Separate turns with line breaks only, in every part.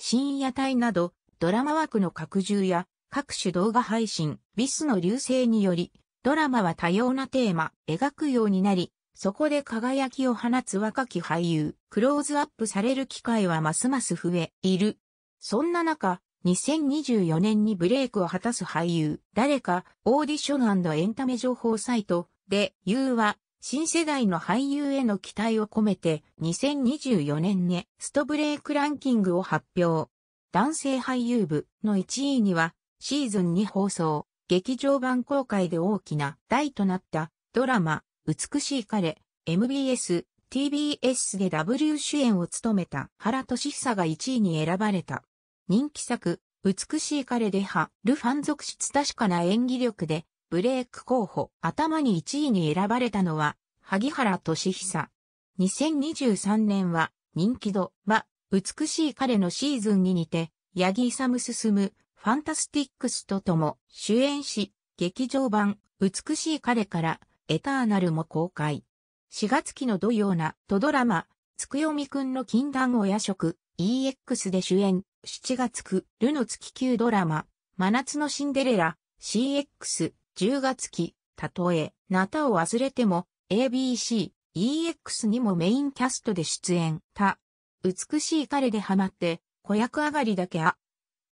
深夜帯など、ドラマ枠の拡充や、各種動画配信、ビスの流星により、ドラマは多様なテーマ、描くようになり、そこで輝きを放つ若き俳優、クローズアップされる機会はますます増え、いる。そんな中、2024年にブレイクを果たす俳優、誰か、オーディションエンタメ情報サイト、で、言うは、新世代の俳優への期待を込めて2024年ね、ストブレイクランキングを発表。男性俳優部の1位にはシーズン2放送、劇場版公開で大きな題となったドラマ、美しい彼、MBS、TBS で W 主演を務めた原俊久が1位に選ばれた。人気作、美しい彼でハ・ルファン属出確かな演技力でブレーク候補、頭に1位に選ばれたのは、萩原俊久。2023年は、人気度は、美しい彼のシーズンに似て、ヤギイサム進む、ファンタスティックスととも、主演し、劇場版、美しい彼から、エターナルも公開。4月期の土曜な、とドラマ、つくよみくんの禁断夜食、EX で主演、7月区、ルの月級ドラマ、真夏のシンデレラ、CX、10月期、たとえ、なたを忘れても、ABC、EX にもメインキャストで出演、た。美しい彼でハマって、子役上がりだけあ。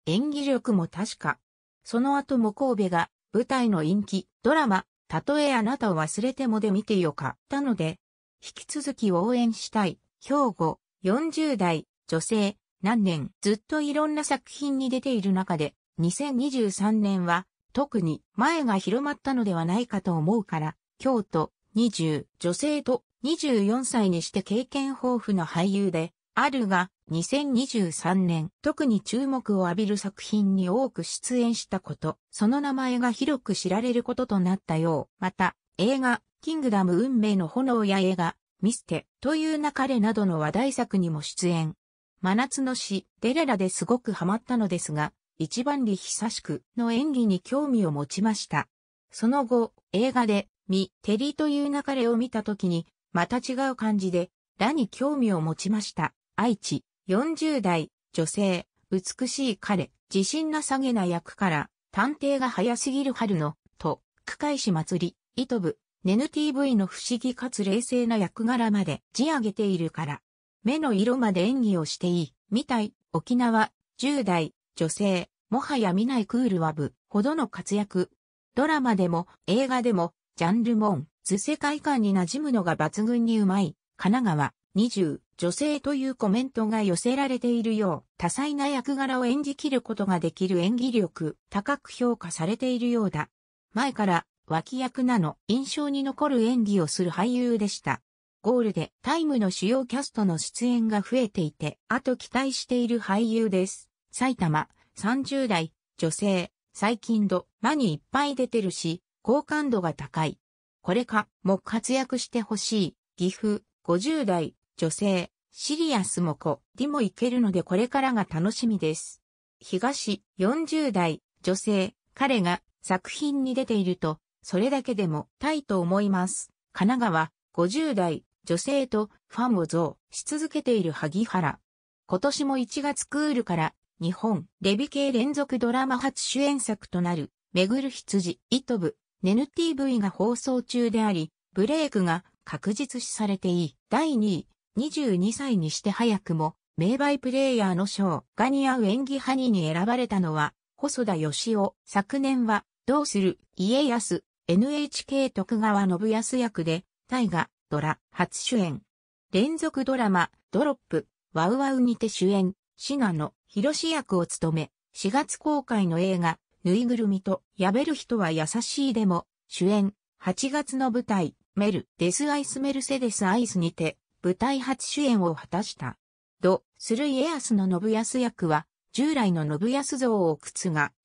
演技力も確か。その後も神戸が、舞台の陰気、ドラマ、たとえあなたを忘れてもで見てよかったので、引き続き応援したい、兵庫、40代、女性、何年、ずっといろんな作品に出ている中で、2023年は、特に前が広まったのではないかと思うから、京都、20、女性と24歳にして経験豊富な俳優で、あるが、2023年、特に注目を浴びる作品に多く出演したこと、その名前が広く知られることとなったよう。また、映画、キングダム運命の炎や映画、ミステ、という流れなどの話題作にも出演。真夏の詩、デレラですごくハマったのですが、一番に久しくの演技に興味を持ちました。その後、映画で、ミ、テリという流れを見た時に、また違う感じで、らに興味を持ちました。愛知、40代、女性、美しい彼、自信なさげな役から、探偵が早すぎる春の、と、区会市祭り、糸部、ネヌ TV の不思議かつ冷静な役柄まで字上げているから、目の色まで演技をしていい、みたい、沖縄、10代、女性、もはや見ないクールワブほどの活躍。ドラマでも映画でも、ジャンルもん、図世界観に馴染むのが抜群にうまい、神奈川、20、女性というコメントが寄せられているよう、多彩な役柄を演じきることができる演技力、高く評価されているようだ。前から、脇役なの、印象に残る演技をする俳優でした。ゴールで、タイムの主要キャストの出演が増えていて、あと期待している俳優です。埼玉、30代、女性、最近度、間にいっぱい出てるし、好感度が高い。これか、も活躍してほしい。岐阜、50代、女性、シリアスもこ、でもいけるのでこれからが楽しみです。東、40代、女性、彼が作品に出ていると、それだけでもたいと思います。神奈川、50代、女性とファンを増し続けている萩原。今年も1月クールから日本、レビ系連続ドラマ初主演作となる、めぐる羊、糸部、ネヌ TV が放送中であり、ブレイクが確実視されていい。第2位、22歳にして早くも、名バイプレイヤーの賞ガニアウ演技ニーに選ばれたのは、細田義夫。昨年は、どうする、家康、NHK 徳川信康役で、大河、ドラ、初主演。連続ドラマ、ドロップ、ワウワウにて主演、シナノ。広志役を務め、4月公開の映画、ぬいぐるみと、やべる人は優しいでも、主演、8月の舞台、メル、デス・アイス・メルセデス・アイスにて、舞台初主演を果たした。ド・スルイ・エアスの信康役は、従来の信康像を覆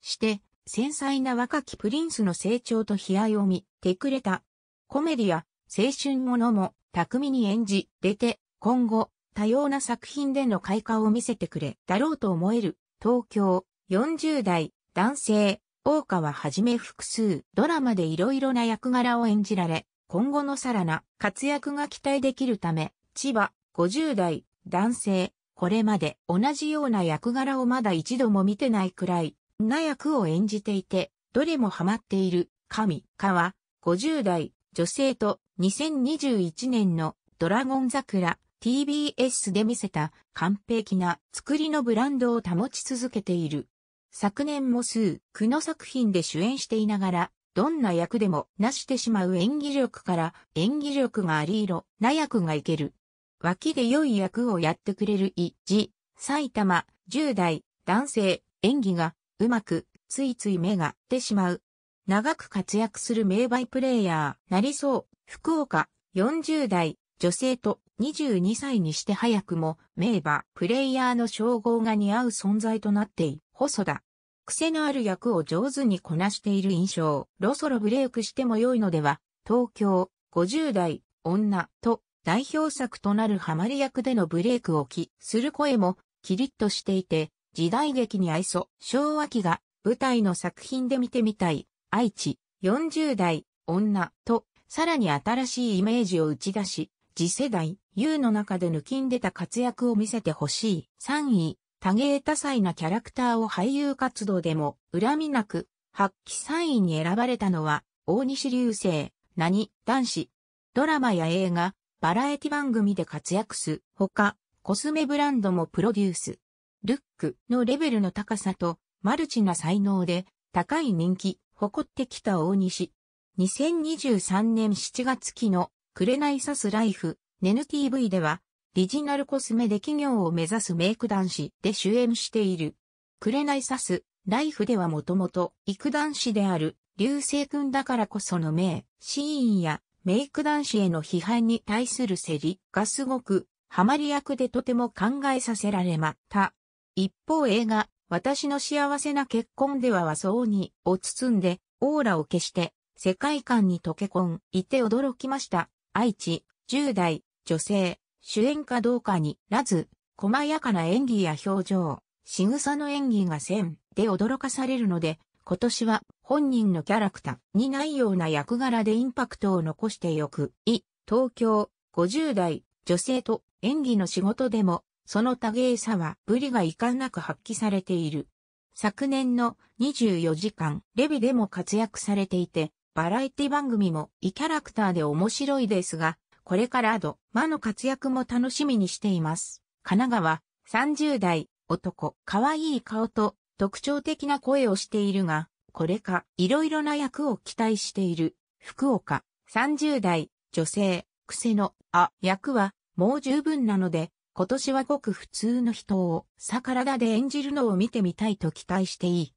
して、繊細な若きプリンスの成長と悲哀を見てくれた。コメディア、青春ものも巧みに演じ、出て、今後、多様な作品での開花を見せてくれ、だろうと思える、東京、40代、男性、大川はじめ複数、ドラマでいろいろな役柄を演じられ、今後のさらな活躍が期待できるため、千葉、50代、男性、これまで同じような役柄をまだ一度も見てないくらい、な役を演じていて、どれもハマっている、神、川、50代、女性と、2021年の、ドラゴン桜、TBS で見せた完璧な作りのブランドを保ち続けている。昨年も数、久の作品で主演していながら、どんな役でもなしてしまう演技力から演技力があり色な役がいける。脇で良い役をやってくれる一ジ、埼玉、10代、男性、演技がうまく、ついつい目が出てしまう。長く活躍する名バイプレイヤー、なりそう、福岡、40代、女性と22歳にして早くも名馬、プレイヤーの称号が似合う存在となってい、細田。癖のある役を上手にこなしている印象、ロソロブレイクしても良いのでは、東京、50代、女、と、代表作となるハマり役でのブレイクを起する声も、キリッとしていて、時代劇に愛想、昭和期が、舞台の作品で見てみたい、愛知、40代、女、と、さらに新しいイメージを打ち出し、次世代、U の中で抜きんでた活躍を見せてほしい。3位、多芸多彩なキャラクターを俳優活動でも恨みなく発揮3位に選ばれたのは大西流星、何、男子。ドラマや映画、バラエティ番組で活躍す。他、コスメブランドもプロデュース。ルックのレベルの高さとマルチな才能で高い人気、誇ってきた大西。2023年7月期の紅サスライフネヌ TV では、リジナルコスメで企業を目指すメイク男子で主演している。くれないさす、ライフではもともと、育男子である、流星君だからこその名、シーンや、メイク男子への批判に対するセリがすごく、ハマり役でとても考えさせられまた。一方映画、私の幸せな結婚では和装に、を包んで、オーラを消して、世界観に溶け込ん、いて驚きました。愛知、10代、女性、主演かどうかにらず、細やかな演技や表情、仕草の演技が線で驚かされるので、今年は本人のキャラクターにないような役柄でインパクトを残してよく、い、東京、50代、女性と演技の仕事でも、その多芸さはぶりが遺憾なく発揮されている。昨年の24時間、レビでも活躍されていて、バラエティ番組もいキャラクターで面白いですが、これからド、魔の活躍も楽しみにしています。神奈川、30代、男、可愛い顔と特徴的な声をしているが、これか、いろいろな役を期待している。福岡、30代、女性、癖の、あ、役は、もう十分なので、今年はごく普通の人を、さ体で演じるのを見てみたいと期待していい。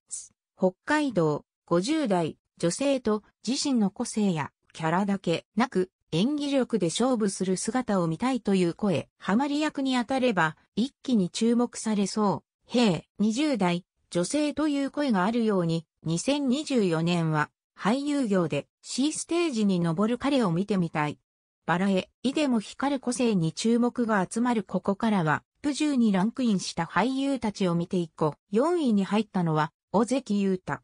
北海道、50代、女性と自身の個性やキャラだけなく、演技力で勝負する姿を見たいという声。ハマり役に当たれば、一気に注目されそう。へえ、20代、女性という声があるように、2024年は、俳優業で C ステージに登る彼を見てみたい。バラエ、イでも光る個性に注目が集まるここからは、プ10にランクインした俳優たちを見ていこう。4位に入ったのは、尾関裕太。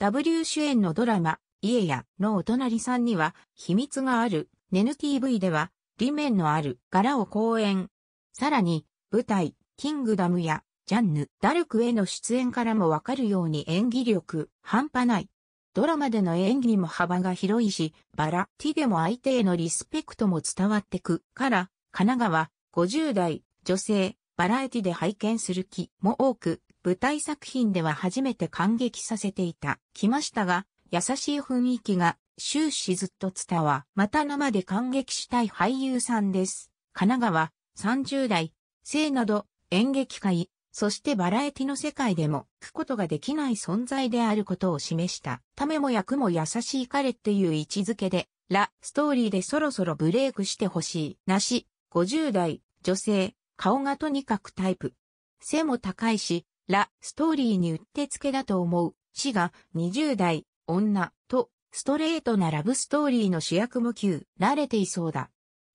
W 主演のドラマ、家やのお隣さんには、秘密があるネヌ TV では、裏面のある柄を公演。さらに、舞台、キングダムや、ジャンヌ、ダルクへの出演からもわかるように演技力、半端ない。ドラマでの演技も幅が広いし、バラ、ティでも相手へのリスペクトも伝わってく、から、神奈川、50代、女性、バラエティで拝見する気も多く、舞台作品では初めて感激させていた、来ましたが、優しい雰囲気が終始ずっと伝わ、は、また生で感激したい俳優さんです。神奈川、30代、生など、演劇界、そしてバラエティの世界でも、くことができない存在であることを示した。ためも役も優しい彼っていう位置づけで、ラ、ストーリーでそろそろブレイクしてほしい。なし、50代、女性、顔がとにかくタイプ。背も高いし、ラ、ストーリーにうってつけだと思う。死が、20代、女、と、ストレートなラブストーリーの主役も急、慣れていそうだ。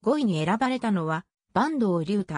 5位に選ばれたのは、坂東龍太。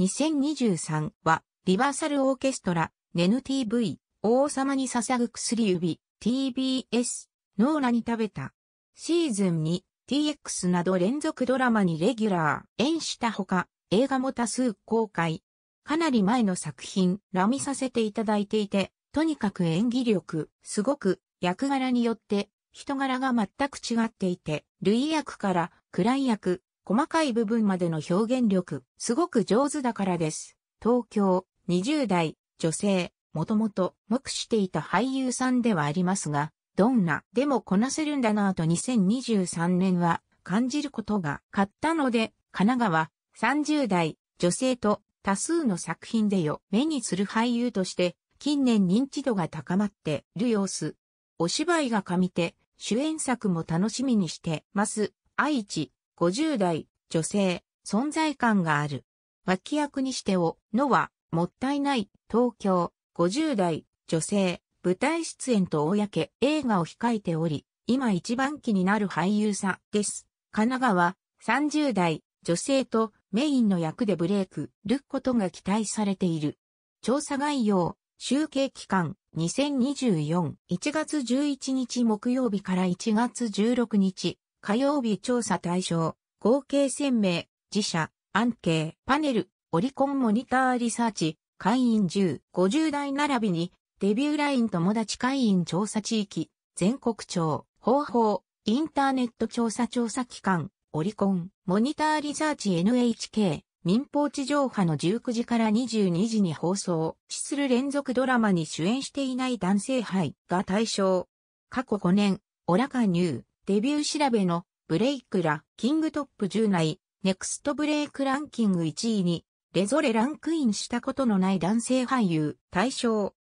2023は、リバーサルオーケストラ、ネヌ TV、王様に捧ぐ薬指、TBS、ノーラに食べた。シーズン2、TX など連続ドラマにレギュラー、演したほか、映画も多数公開。かなり前の作品、ラミさせていただいていて、とにかく演技力、すごく、役柄によって人柄が全く違っていて、類役から暗い役、細かい部分までの表現力、すごく上手だからです。東京、20代、女性、もともと、目していた俳優さんではありますが、どんなでもこなせるんだなぁと2023年は感じることが買ったので、神奈川、30代、女性と多数の作品でよ、目にする俳優として、近年認知度が高まっている様子。お芝居が上手、主演作も楽しみにしてます。愛知、50代、女性、存在感がある。脇役にしてを、のは、もったいない、東京、50代、女性、舞台出演と公、映画を控えており、今一番気になる俳優さんです。神奈川、30代、女性とメインの役でブレイク、ることが期待されている。調査概要、集計期間2024 1月11日木曜日から1月16日火曜日調査対象合計1000名自社アンケーパネルオリコンモニターリサーチ会員10 50代並びにデビューライン友達会員調査地域全国庁方法インターネット調査調査機関オリコンモニターリサーチ NHK 民放地上波の19時から22時に放送する連続ドラマに主演していない男性杯が対象。過去5年、オラカニュー、デビュー調べのブレイクラ、キングトップ10内、ネクストブレイクランキング1位に、れぞれランクインしたことのない男性俳優、対象。